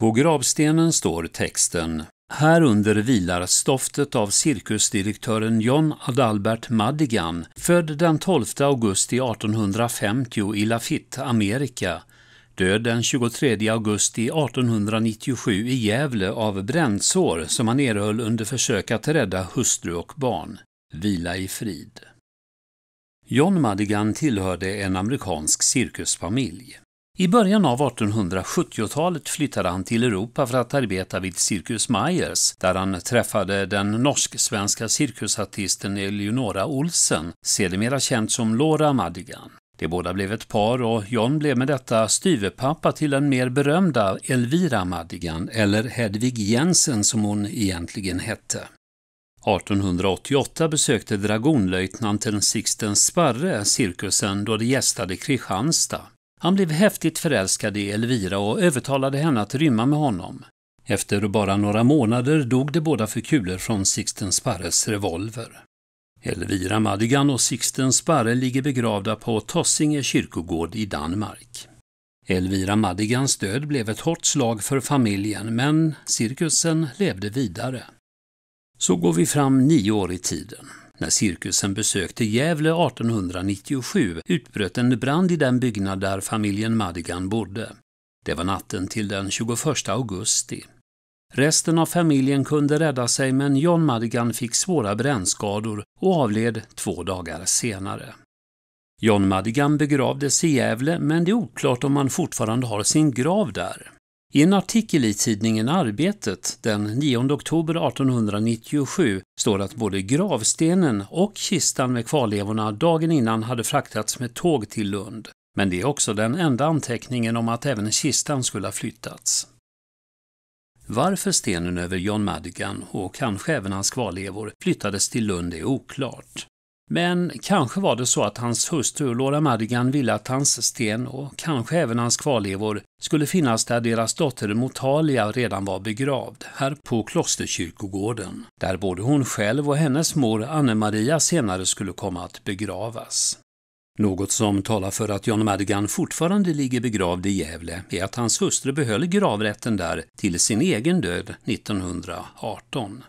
På gravstenen står texten ”Här under vilar stoftet av cirkusdirektören John Adalbert Madigan, född den 12 augusti 1850 i Lafitte, Amerika, död den 23 augusti 1897 i Gävle av brännsår som han erhöll under försök att rädda hustru och barn. Vila i frid. John Madigan tillhörde en amerikansk cirkusfamilj. I början av 1870-talet flyttade han till Europa för att arbeta vid Cirkus Myers, där han träffade den norsk-svenska cirkusartisten Eleonora Olsen, sedermera känd som Laura Madigan. De båda blev ett par och John blev med detta styvepappa till den mer berömda Elvira Madigan, eller Hedvig Jensen som hon egentligen hette. 1888 besökte dragonlöjtnanten Sixten Sparre cirkusen då de gästade Kristianstad. Han blev häftigt förälskad i Elvira och övertalade henne att rymma med honom. Efter bara några månader dog de båda för kulor från Sixten Sparres revolver. Elvira Madigan och Sixten Sparre ligger begravda på Tossinge kyrkogård i Danmark. Elvira Madigans död blev ett hårt slag för familjen, men cirkusen levde vidare. Så går vi fram nio år i tiden. När cirkusen besökte Gävle 1897 utbröt en brand i den byggnad där familjen Madigan bodde. Det var natten till den 21 augusti. Resten av familjen kunde rädda sig men John Madigan fick svåra brännskador och avled två dagar senare. John Madigan begravdes i Gävle men det är oklart om han fortfarande har sin grav där. I en artikel i tidningen Arbetet den 9 oktober 1897 står att både gravstenen och kistan med kvarlevorna dagen innan hade fraktats med tåg till Lund. Men det är också den enda anteckningen om att även kistan skulle ha flyttats. Varför stenen över John Madigan och kanske även hans kvarlevor flyttades till Lund är oklart. Men kanske var det så att hans hustru Laura Madigan ville att hans sten och kanske även hans kvarlevor skulle finnas där deras dotter Motalia redan var begravd, här på klosterkyrkogården, där både hon själv och hennes mor Anne-Maria senare skulle komma att begravas. Något som talar för att John Madigan fortfarande ligger begravd i Gävle är att hans hustru behöll gravrätten där till sin egen död 1918.